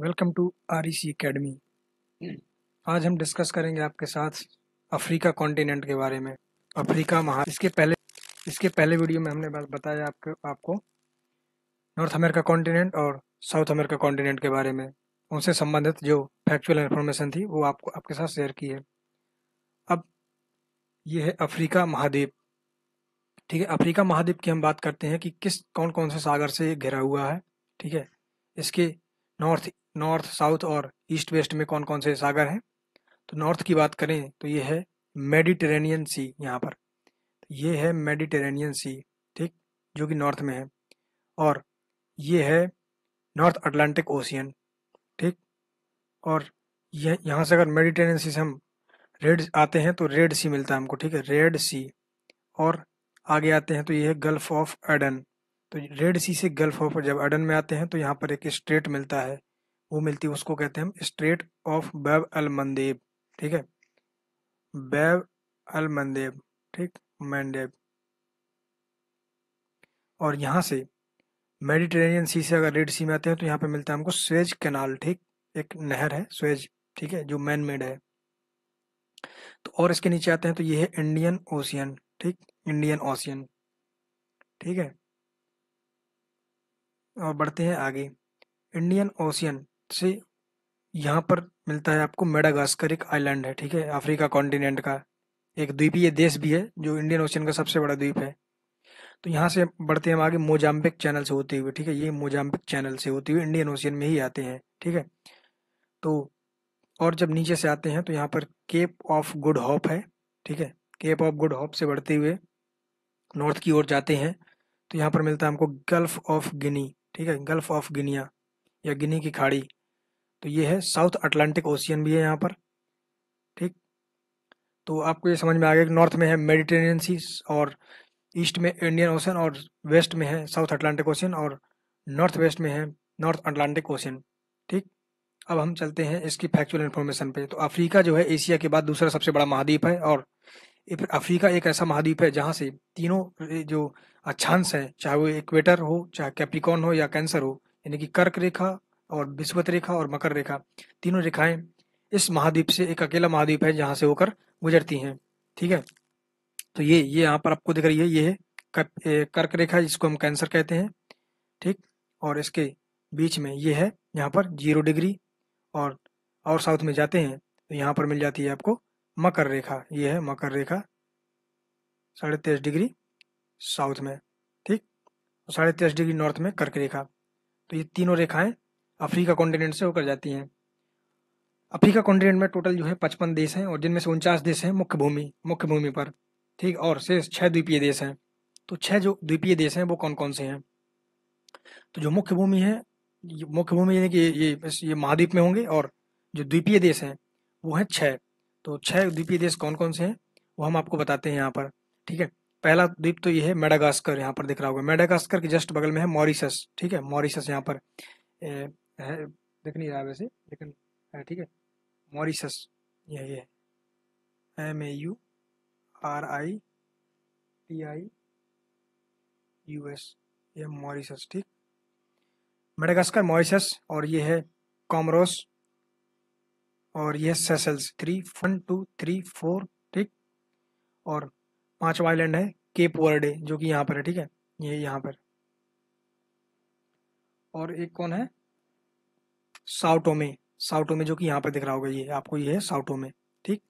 Welcome to R C academy hmm. आज हम discuss करेंगे आपके साथ अफ्रीका कॉन्टिनेंट के बारे में अफ्रीका महा इसके पहले इसके पहले वीडियो में हमने बताया आपके आपको नॉर्थ अमेरिका कॉन्टिनेंट और साउथ अमेरिका कॉन्टिनेंट के बारे में उनसे संबंधित जो फैक्चुअल इन्फॉर्मेशन थी वो आपको आपके साथ शेयर की है अब ये है अफ्रीका महाद्वीप ठीक है अफ्रीका महाद्वीप की हम बात करते हैं कि किस कौन कौन से सागर से घिरा हुआ है ठीक है इसके नॉर्थ नॉर्थ साउथ और ईस्ट वेस्ट में कौन कौन से सागर हैं तो नॉर्थ की बात करें तो ये है मेडिटेरेनियन सी यहाँ पर तो ये है मेडिटेरेनियन सी ठीक जो कि नॉर्थ में है और ये है नॉर्थ अटलांटिक ओशियन ठीक और यह यहाँ से अगर मेडिटेरेनियन सी से हम रेड आते हैं तो रेड सी मिलता है हमको ठीक है रेड सी और आगे आते हैं तो ये है गल्फ ऑफ एडन तो रेड सी से गल्फ ऑफ जब एडन में आते हैं तो यहाँ पर एक स्ट्रेट मिलता है वो मिलती है उसको कहते हैं हम Strait of Bab al Mandeb ठीक है बैब अल मंदेब ठीक मंदेब और यहाँ से मेडिटेरेनियन सी से अगर रेड सी में आते हैं तो यहाँ पे मिलता है हमको स्वेज कैनाल ठीक एक नहर है स्वेज ठीक है जो मैन मेड है तो और इसके नीचे आते हैं तो ये है इंडियन ओशियन ठीक इंडियन ओशियन ठीक है और बढ़ते हैं आगे इंडियन ओशियन से यहाँ पर मिलता है आपको मेडागास्कर एक आइलैंड है ठीक है अफ्रीका कॉन्टिनेंट का एक द्वीपीय देश भी है जो इंडियन ओशियन का सबसे बड़ा द्वीप है तो यहाँ से बढ़ते हम आगे मोजाम्बिक चैनल से होते हुए ठीक है ये मोजाम्बिक चैनल से होते हुए इंडियन ओशियन में ही आते हैं ठीक है तो और जब नीचे से आते हैं तो यहाँ पर केप ऑफ गुड होप है ठीक है केप ऑफ गुड होप से बढ़ते हुए नॉर्थ की ओर जाते हैं तो यहाँ पर मिलता है हमको गल्फ ऑफ गिनी ठीक है गल्फ ऑफ गिनिया या गिनी की खाड़ी तो ये है साउथ अटलांटिक ओशियन भी है यहाँ पर ठीक तो आपको ये समझ में आ गया कि नॉर्थ में है मेडिटेरियन सी और ईस्ट में इंडियन ओशन और वेस्ट में है साउथ अटलांटिक ओशियन और नॉर्थ वेस्ट में है नॉर्थ अटलांटिक ओशियन ठीक अब हम चलते हैं इसकी फैक्चुअल इन्फॉर्मेशन पे तो अफ्रीका जो है एशिया के बाद दूसरा सबसे बड़ा महाद्वीप है और अफ्रीका एक ऐसा महाद्वीप है जहाँ से तीनों जो अच्छांश हैं चाहे वो इक्वेटर हो चाहे कैप्रिकॉन हो या कैंसर हो यानी कि कर्क रेखा और विस्वत रेखा और मकर रेखा तीनों रेखाएं इस महाद्वीप से एक अकेला महाद्वीप है जहाँ से होकर गुजरती हैं ठीक है तो ये ये यहाँ पर आपको दिख रही है ये है कर्क रेखा जिसको हम कैंसर कहते हैं ठीक और इसके बीच में ये है यहाँ पर जीरो डिग्री और और साउथ में जाते हैं तो यहाँ पर मिल जाती है आपको मकर रेखा ये है मकर रेखा साढ़े तेईस डिग्री साउथ में ठीक और साढ़े तेईस डिग्री नॉर्थ में कर्क रेखा तो ये तीनों रेखाएं अफ्रीका कॉन्टिनेंट से होकर जाती हैं अफ्रीका कॉन्टिनेंट में टोटल जो है पचपन देश हैं और जिनमें से उनचास देश हैं मुख्य भूमि मुख्य भूमि पर ठीक और शेष छः द्वीपीय देश हैं तो छः जो द्वीपीय देश हैं वो कौन कौन से हैं तो जो मुख्य भूमि है मुख्य भूमि यानी कि ये ये महाद्वीप में होंगे और जो द्वीपीय देश हैं वो हैं छः तो छः द्वीपीय देश कौन कौन से हैं वो हम आपको बताते हैं यहाँ पर ठीक है पहला द्वीप तो ये है मेडागास्कर यहाँ पर दिख रहा होगा मेडागास्कर के जस्ट बगल में है मॉरिशस ठीक है मॉरिशस यहाँ पर है दिख नहीं रहा वैसे लेकिन है ठीक है मॉरिशस ये ये M A U R I T I U S ये मॉरिशस ठीक मेडागास्कर मॉरिशस और ये है कॉमरोस और ये Seychelles three one two three four ठीक और पांचवा आइलैंड है केप वर्डे जो कि यहाँ पर है ठीक है ये यहाँ पर और एक कौन है साउटो में साउटो में जो कि यहाँ पर दिख रहा होगा ये आपको ये है साउटो में ठीक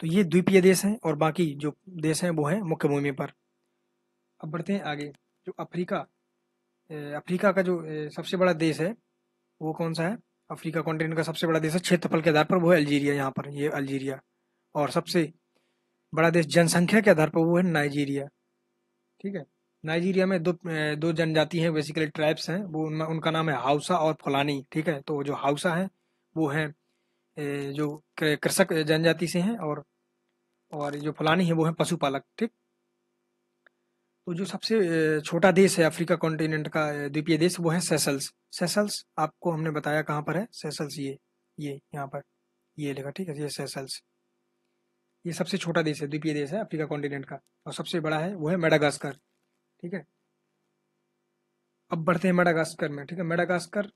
तो ये द्वीपीय देश हैं और बाकी जो देश हैं वो हैं मुख्य भूमि पर अब बढ़ते हैं आगे जो अफ्रीका अफ्रीका का जो सबसे बड़ा देश है वो कौन सा है अफ्रीका कॉन्टिनेंट का सबसे बड़ा देश है क्षेत्रफल के आधार पर वो है अल्जीरिया यहाँ पर ये अल्जीरिया और सबसे बड़ा देश जनसंख्या के आधार पर वो है नाइजीरिया ठीक है नाइजीरिया में दो दो जनजाति हैं बेसिकली ट्राइब्स हैं वो उन, उनका नाम है हाउसा और फलानी ठीक है तो जो हाउसा हैं वो हैं जो कृषक जनजाति से हैं और और जो फलानी है वो है पशुपालक ठीक तो जो सबसे छोटा देश है अफ्रीका कॉन्टिनेंट का द्वीपीय देश वो है सेसल्स सेसल्स आपको हमने बताया कहाँ पर है सेसल्स ये ये यहाँ पर ये लिखा ठीक है ये सेसल्स ये सबसे छोटा देश है द्वीपीय देश है अफ्रीका कॉन्टिनेंट का और सबसे बड़ा है वो है मेडागास्कर ठीक है अब बढ़ते हैं मेडागास्कर में ठीक है मेडागास्कर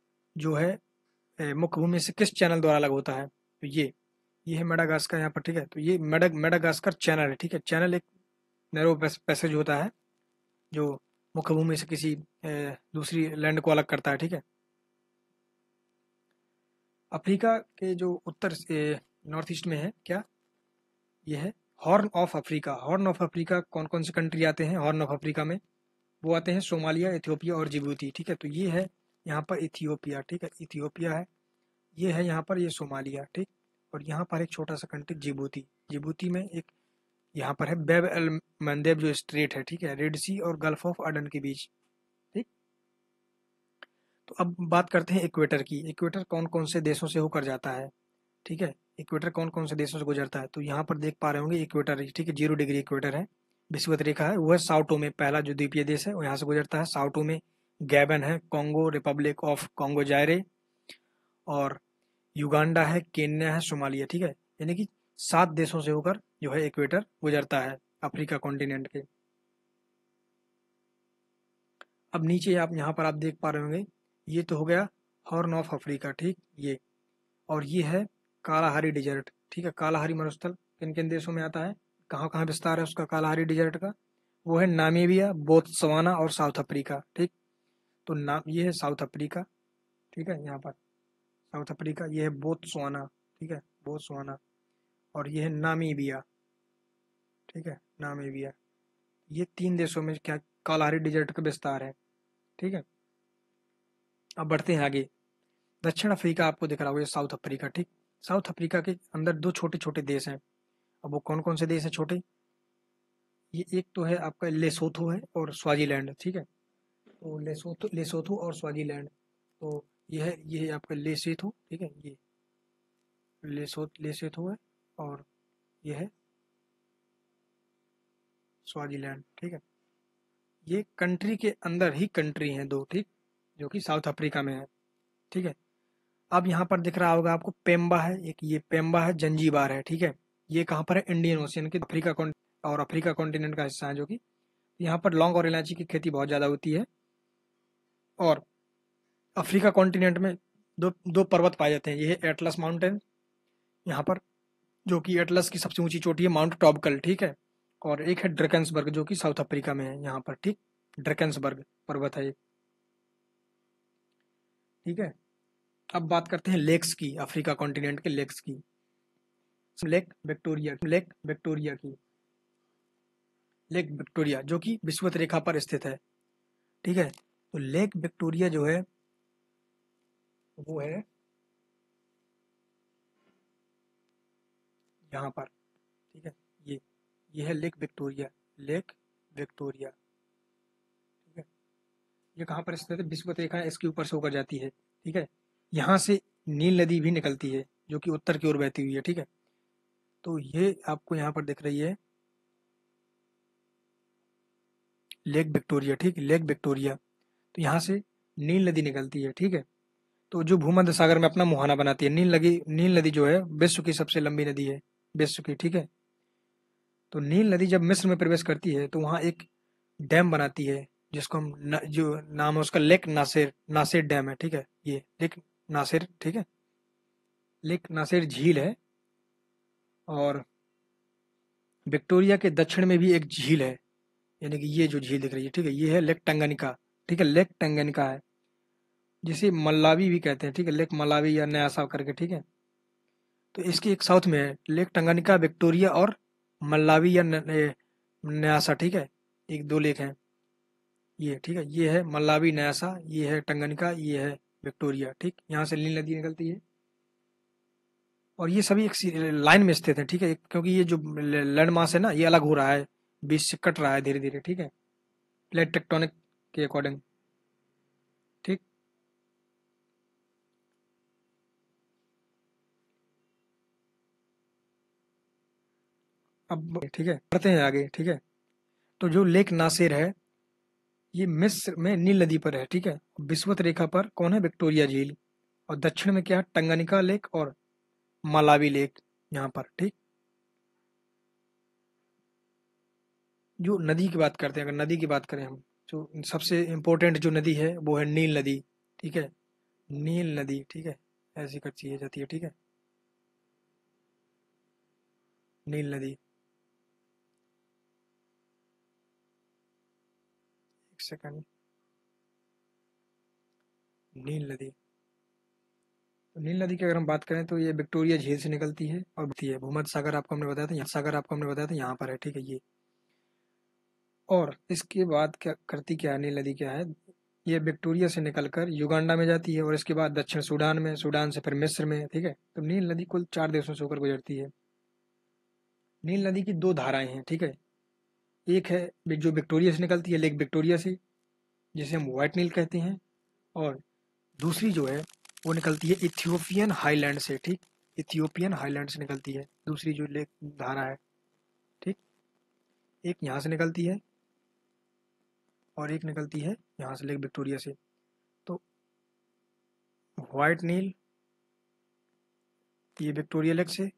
जो है मुख्य भूमि से किस चैनल द्वारा अलग होता है तो ये ये है मेडागास्कर यहाँ पर ठीक है तो ये मेडा मेडागास्कर चैनल है ठीक है चैनल एक नैरो पैसेज होता है जो मुख्य भूमि से किसी दूसरी लैंड को अलग करता है ठीक है अफ्रीका के जो उत्तर नॉर्थ ईस्ट में है क्या ये है horn of Africa horn of Africa कौन कौन से कंट्री आते हैं हॉर्न ऑफ अफ्रीका में वो आते हैं सोमालिया इथियोपिया और जिबूती ठीक है तो ये है यहाँ पर इथियोपिया ठीक है इथियोपिया है ये है यहाँ पर ये सोमालिया ठीक और यहाँ पर एक छोटा सा कंट्री जिबूती जिबूती में एक यहाँ पर है बेब अल मंदेब जो स्ट्रेट है ठीक है रेड सी और गल्फ ऑफ अडन के बीच ठीक तो अब बात करते हैं इक्वेटर की इक्वेटर कौन कौन से देशों से होकर जाता है ठीक है इक्वेटर कौन कौन से देशों से गुजरता है तो यहाँ पर देख पा रहे होंगे इक्वेटर ठीक है जीरो डिग्री इक्वेटर है विश्वत रेखा है वो है साउटो में पहला जो द्वीपीय देश है वो यहाँ से गुजरता है साउटो में गैबन है Congo republic of Congo Zaire और युगांडा है केन्या है सोमालिया ठीक है यानी कि सात देशों से होकर जो है इक्वेटर गुजरता है अफ्रीका कॉन्टिनेंट के अब नीचे आप यहाँ पर आप देख पा रहे होंगे ये तो हो गया हॉर्न ऑफ अफ्रीका ठीक ये और ये है कालाहारी डिजर्ट ठीक है कालाहारी मरुस्थल किन किन देशों में आता है कहाँ कहाँ विस्तार है उसका कालाहारी डिजर्ट का वो है नामीबिया बोत्सवाना और साउथ अफ्रीका ठीक तो नाम ये है साउथ अफ्रीका ठीक है यहाँ पर साउथ अफ्रीका ये है बोत्सवाना ठीक है बोत्सवाना और ये है नामीबिया ठीक है नामीबिया ये तीन देशों में क्या कालाहारी डिजर्ट का विस्तार है ठीक है अब बढ़ते हैं आगे दक्षिण अफ्रीका आपको दिख रहा होगा साउथ अफ्रीका ठीक साउथ अफ्रीका के अंदर दो छोटे छोटे देश हैं अब वो कौन कौन से देश हैं छोटे ये एक तो है आपका लेसोथो है और स्वाजीलैंड ठीक है तो लेसोथो लेसोथो और स्वाजीलैंड तो ये है ये है आपका लेसेथो ठीक है ये लेसो लेसेथो है और ये है स्वाजीलैंड ठीक है ये कंट्री के अंदर ही कंट्री हैं दो ठीक जो कि साउथ अफ्रीका में है ठीक है अब यहाँ पर दिख रहा होगा आपको पेम्बा है एक ये पेम्बा है जंजीबार है ठीक है ये कहाँ पर है इंडियन ओशियन के अफ्रीका और अफ्रीका कॉन्टिनेंट का हिस्सा है जो कि यहाँ पर लौंग और इलायची की खेती बहुत ज़्यादा होती है और अफ्रीका कॉन्टिनेंट में दो दो पर्वत पाए जाते हैं ये है एटलस माउंटेन यहाँ पर जो कि एटलस की सबसे ऊंची चोटी है माउंट टॉबकल ठीक है और एक है ड्रकेंसबर्ग जो कि साउथ अफ्रीका में है यहाँ पर ठीक ड्रकेंसबर्ग पर्वत है एक ठीक है अब बात करते हैं लेक्स की अफ्रीका कॉन्टिनेंट के लेक्स की लेक विक्टोरिया लेक विक्टोरिया की लेक विक्टोरिया जो कि विश्वत रेखा पर स्थित है ठीक है तो लेक विक्टोरिया जो है वो है यहाँ पर ठीक है ये ये है लेक विक्टोरिया लेक विक्टोरिया ठीक है ये कहाँ पर स्थित है विश्वत रेखा इसके ऊपर से होकर जाती है ठीक है यहाँ से नील नदी भी निकलती है जो कि उत्तर की ओर बहती हुई है ठीक है तो ये आपको यहाँ पर दिख रही है लेक विक्टोरिया ठीक लेक विक्टोरिया तो यहाँ से नील नदी निकलती है ठीक है तो जो भूमध्य सागर में अपना मुहाना बनाती है नील नदी नील नदी जो है विश्व की सबसे लंबी नदी है विश्व की ठीक है तो नील नदी जब मिस्र में प्रवेश करती है तो वहाँ एक डैम बनाती है जिसको हम न, जो नाम है उसका लेक नासिर नासिर डैम है ठीक है ये लेक नासिर ठीक है लेक नासिर झील है और विक्टोरिया के दक्षिण में भी एक झील है यानी कि ये जो झील दिख रही है ठीक है ये है लेक टंगनिका ठीक है लेक टंगनिका है जिसे मल्लावी भी कहते हैं ठीक है लेक मलावी या नयासाव करके ठीक है तो इसकी एक साउथ में है लेक टंगनिका विक्टोरिया और मल्लावी या नयासा ठीक है एक दो लेक हैं ये ठीक है ये है मल्लावी नयासा ये है टंगनिका ये है विक्टोरिया ठीक यहाँ से नील नदी निकलती है और ये सभी एक लाइन में स्थित है ठीक है क्योंकि ये जो लैंड मास है ना ये अलग हो रहा है बीच से कट रहा है धीरे धीरे ठीक है प्लेट टेक्टोनिक के अकॉर्डिंग ठीक अब ठीक है पढ़ते हैं आगे ठीक है तो जो लेक नासिर है ये मिस्र में नील नदी पर है ठीक है विश्वत रेखा पर कौन है विक्टोरिया झील और दक्षिण में क्या है टंगनिका लेक और मलावी लेक यहाँ पर ठीक जो नदी की बात करते हैं अगर नदी की बात करें हम जो सबसे इम्पोर्टेंट जो नदी है वो है नील नदी ठीक है नील नदी ठीक है ऐसी कर चीजें जाती है ठीक है नील नदी एक सेकंड नील नदी नील नदी की अगर हम बात करें तो ये विक्टोरिया झील से निकलती है और बती है भूमध सागर आपको हमने बताया था यहाँ सागर आपको हमने बताया था यहाँ पर है ठीक है ये और इसके बाद क्या करती क्या है नील नदी क्या है ये विक्टोरिया से निकलकर युगांडा में जाती है और इसके बाद दक्षिण सूडान में सूडान से फिर मिस्र में ठीक है तो नील नदी कुल चार देशों से होकर गुजरती है नील नदी की दो धाराएं हैं ठीक है एक है जो विक्टोरिया से निकलती है लेक विक्टोरिया से जिसे हम वाइट नील कहते हैं और दूसरी जो है वो निकलती है इथियोपियन हाईलैंड से ठीक इथियोपियन हाईलैंड से निकलती है दूसरी जो लेक धारा है ठीक एक यहाँ से निकलती है और एक निकलती है यहाँ से लेक विक्टोरिया से तो वाइट नील ये विक्टोरिया लेक से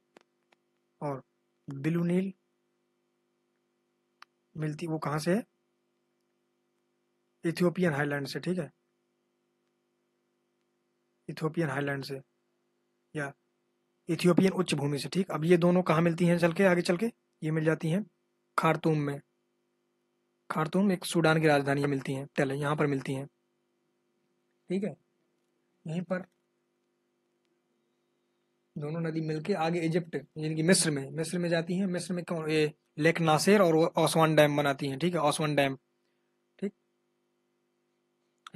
और ब्लू नील मिलती वो कहाँ से है इथियोपियन हाईलैंड से ठीक है इथियोपियन हाईलैंड से या इथियोपियन उच्च भूमि से ठीक अब ये दोनों कहाँ मिलती हैं चल के आगे चल के ये मिल जाती हैं खारतूम में खारतूम एक सूडान की राजधानी मिलती हैं टेले यहाँ पर मिलती हैं ठीक है यहीं पर दोनों नदी मिलके आगे इजिप्ट यानी कि मिस्र में मिस्र में जाती हैं मिस्र में कौन ये लेक नासिर और ओसवान डैम बनाती हैं ठीक है ओसवान डैम ठीक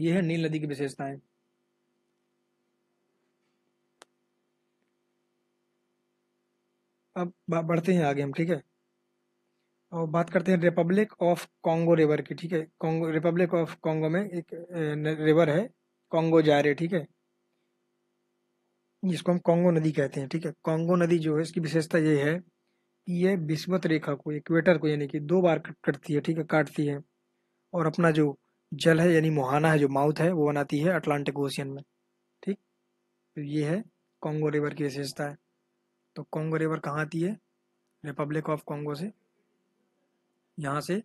ये है नील नदी की विशेषताएं अब बढ़ते हैं आगे हम ठीक है और बात करते हैं रिपब्लिक ऑफ कॉन्गो रिवर की ठीक है कॉन्गो रिपब्लिक ऑफ कॉन्गो में एक रिवर है कॉन्गो जारे ठीक है जिसको हम कॉन्गो नदी कहते हैं ठीक है कॉन्गो नदी जो है इसकी विशेषता ये है कि यह विषमत रेखा को इक्वेटर को यानी कि दो बार कट कटती है ठीक है काटती है और अपना जो जल है यानी मुहाना है जो माउथ है वो बनाती है अटलांटिक ओशियन में ठीक तो ये है कॉन्गो रिवर की विशेषता है तो कॉन्गो रिवर कहाँ आती है रिपब्लिक ऑफ कॉन्गो से यहाँ से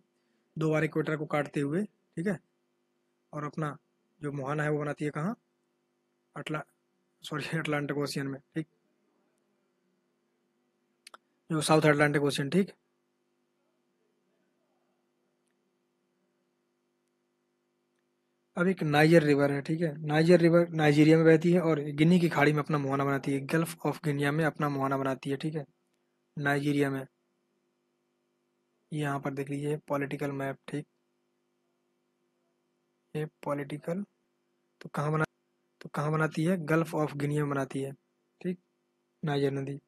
दो बार इक्वेटर को काटते हुए ठीक है और अपना जो मुहाना है वो बनाती है कहाँ अटला सॉरी अटलांटिक ओशियन में ठीक जो साउथ अटलांटिक ओशियन ठीक अब एक नाइजर रिवर है ठीक है नाइजर रिवर नाइजीरिया में बहती है और गिनी की खाड़ी में अपना मुहाना बनाती है गल्फ ऑफ गिनिया में अपना मुहाना बनाती है ठीक है नाइजीरिया में यहाँ पर देख लीजिए पॉलिटिकल मैप ठीक ये पॉलिटिकल तो कहाँ बना तो कहाँ बनाती है गल्फ ऑफ गिनिया में बनाती है ठीक नाइजर नदी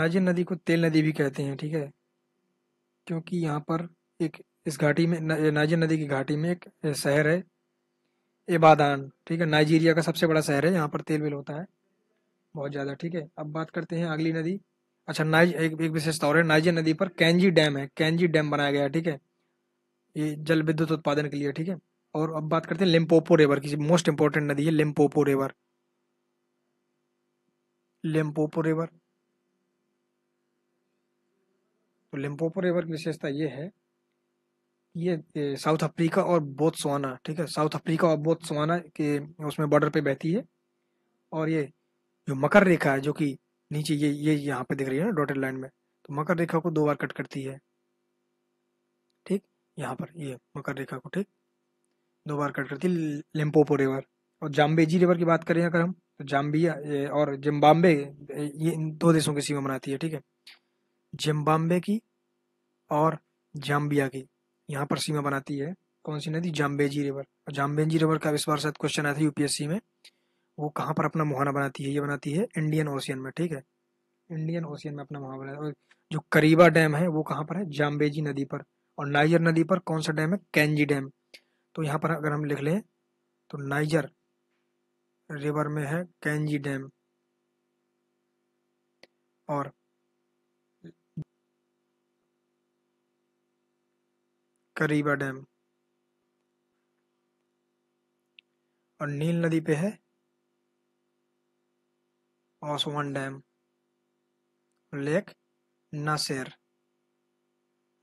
नाइजर नदी को तेल नदी भी कहते हैं ठीक है क्योंकि यहाँ पर एक इस घाटी में नाइजर नदी की घाटी में एक शहर है एबादान ठीक है नाइजीरिया का सबसे बड़ा शहर है यहाँ पर तेल मिल होता है बहुत ज़्यादा ठीक है अब बात करते हैं अगली नदी अच्छा नाइज एक एक विशेषता और है नाइजर नदी पर कैंजी डैम है कैंजी डैम बनाया गया ठीक है ये जल विद्युत उत्पादन के लिए ठीक है और अब बात करते हैं लिम्पोपो रिवर की मोस्ट इंपॉर्टेंट नदी है लिम्पोपो रिवर लिम्पोपो रिवर तो लिम्पोपो रिवर की विशेषता ये है ये साउथ अफ्रीका और बोत्सवाना ठीक है साउथ अफ्रीका और बोत्सवाना के उसमें बॉर्डर पे बहती है और ये जो मकर रेखा है जो कि नीचे ये ये यहाँ पे दिख रही है ना डॉटेड लाइन में तो मकर रेखा को दो बार कट करती है ठीक यहाँ पर ये मकर रेखा को ठीक दो बार कट करती है लिम्पोपो रिवर और जाम्बेजी रिवर की बात करें अगर हम तो जाम्बिया और जिम्बाम्बे ये इन दो देशों की सीमा बनाती है ठीक है जिम्बाम्बे की और जाम्बिया की यहाँ पर सीमा बनाती है कौन सी नदी जाम्बेजी रिवर और जाम्बेजी रिवर का इस बार शायद क्वेश्चन आया था यूपीएससी में वो कहाँ पर अपना मुहाना बनाती है ये बनाती है इंडियन ओशियन में ठीक है इंडियन ओशियन में अपना मुहाना बनाती है और जो करीबा डैम है वो कहाँ पर है जाम्बेजी नदी पर और नाइजर नदी पर कौन सा डैम है कैंजी डैम तो यहाँ पर अगर हम लिख लें तो नाइजर रिवर में है कैंजी डैम और करीबा डैम और नील नदी पे है Aswan dam lake Nasser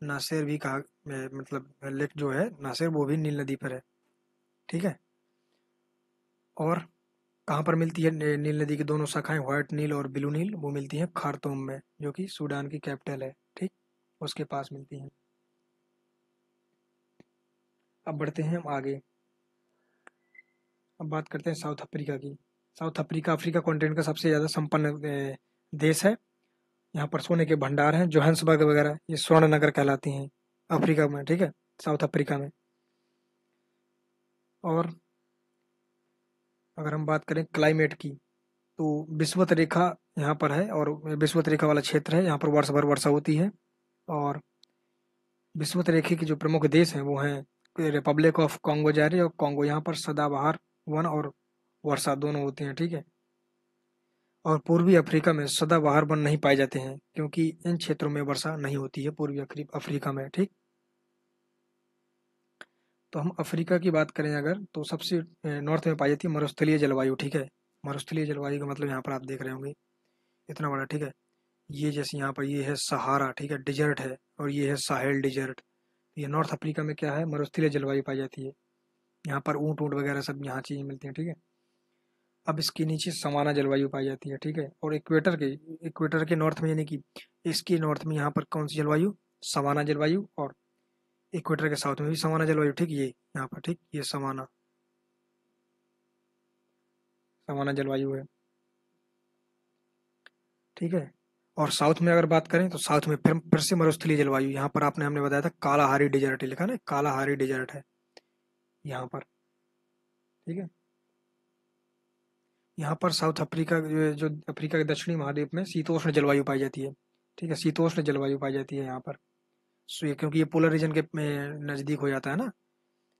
Nasser भी कहा मतलब लेक जो है नासेर वो भी नील नदी पर है ठीक है और कहाँ पर मिलती है नील नदी की दोनों शाखाएं व्हाइट नील और ब्लू नील वो मिलती हैं खारतूम में जो कि सूडान की कैपिटल है ठीक उसके पास मिलती हैं अब बढ़ते हैं हम आगे अब बात करते हैं साउथ अफ्रीका की साउथ अफ्रीका अफ्रीका कॉन्टिनेंट का सबसे ज़्यादा संपन्न देश है यहाँ पर सोने के भंडार हैं जोहन्सबर्ग वगैरह ये स्वर्ण नगर कहलाती हैं अफ्रीका में ठीक है साउथ अफ्रीका में और अगर हम बात करें क्लाइमेट की तो विश्वत रेखा यहाँ पर है और विश्वत रेखा वाला क्षेत्र है यहाँ पर वर्ष भर वर्षा होती है और विश्वत रेखे के जो प्रमुख देश हैं वो हैं रिपब्लिक ऑफ कॉन्गो जा रही है और कॉन्गो यहाँ पर सदाबहार वन और वर्षा दोनों होती हैं ठीक है और पूर्वी अफ्रीका में सदाबहार वन नहीं पाए जाते हैं क्योंकि इन क्षेत्रों में वर्षा नहीं होती है पूर्वी अफ्रीका में ठीक तो हम अफ्रीका की बात करें अगर तो सबसे नॉर्थ में पाई जाती है मरुस्थलीय जलवायु ठीक है मरुस्थलीय जलवायु का मतलब यहाँ पर आप देख रहे होंगे इतना बड़ा ठीक है ये जैसे यहाँ पर ये है सहारा ठीक है डिजर्ट है और ये है साहेल डिजर्ट ये नॉर्थ अफ्रीका में क्या है मरुस्थलीय जलवायु पाई जाती है यहाँ पर ऊँट ऊँट वगैरह सब यहाँ चीज़ें मिलती हैं ठीक है अब इसके नीचे समाना जलवायु पाई जाती है ठीक है और इक्वेटर के इक्वेटर के नॉर्थ में यानी कि इसके नॉर्थ में यहाँ पर कौन सी जलवायु समाना जलवायु और इक्वेटर के साउथ में भी समाना जलवायु ठीक ये यहाँ पर ठीक ये समाना समाना जलवायु है ठीक है और साउथ में अगर बात करें तो साउथ में फिर फिर से मरुस्थली जलवायु यहाँ पर आपने हमने बताया था कालाहारी डिजर्ट लिखा ना कालाहारी डिजर्ट है यहाँ पर ठीक है यहाँ पर साउथ अफ्रीका जो अफ्रीका के दक्षिणी महाद्वीप में शीतोष्ण जलवायु पाई जाती है ठीक है शीतोष्ण जलवायु पाई जाती है यहाँ पर सो ये क्योंकि ये पोलर रीजन के नज़दीक हो जाता है ना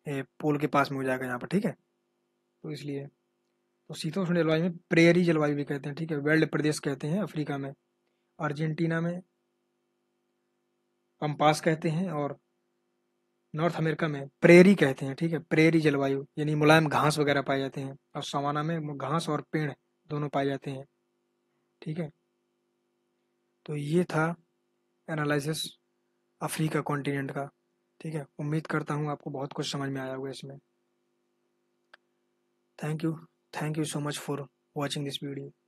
ये पोल के पास में हो जाएगा यहाँ पर ठीक है तो इसलिए तो शीतोष्ण जलवायु में प्रेयरी जलवायु भी कहते हैं ठीक है वेल्ड प्रदेश कहते हैं अफ्रीका में अर्जेंटीना में पंपास कहते हैं और नॉर्थ अमेरिका में प्रेरी कहते हैं ठीक है प्रेरी जलवायु यानी मुलायम घास वगैरह पाए जाते हैं और सवाना में घास और पेड़ दोनों पाए जाते हैं ठीक है तो ये था एनालिसिस अफ्रीका कॉन्टिनेंट का ठीक है उम्मीद करता हूँ आपको बहुत कुछ समझ में आया होगा इसमें thank you thank you so much for watching this video